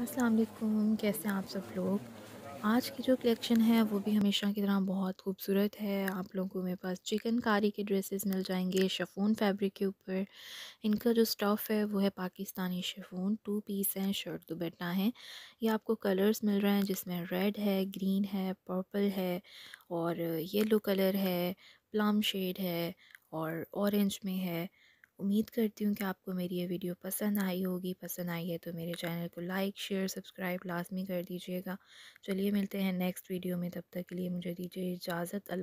असलकुम कैसे हैं आप सब लोग आज की जो कलेक्शन है वो भी हमेशा की तरह बहुत खूबसूरत है आप लोगों को मेरे पास चिकनकारी के ड्रेसेस मिल जाएंगे शफून फैब्रिक के ऊपर इनका जो स्टफ़ है वो है पाकिस्तानी शफून टू पीस हैं शर्ट दुबट्टा हैं ये आपको कलर्स मिल रहे हैं जिसमें रेड है ग्रीन है पर्पल है और येलो कलर है प्लम शेड है और ऑरेंज में है उम्मीद करती हूँ कि आपको मेरी ये वीडियो पसंद आई होगी पसंद आई है तो मेरे चैनल को लाइक शेयर सब्सक्राइब लाजमी कर दीजिएगा चलिए मिलते हैं नेक्स्ट वीडियो में तब तक के लिए मुझे दीजिए इजाज़त अल्लाह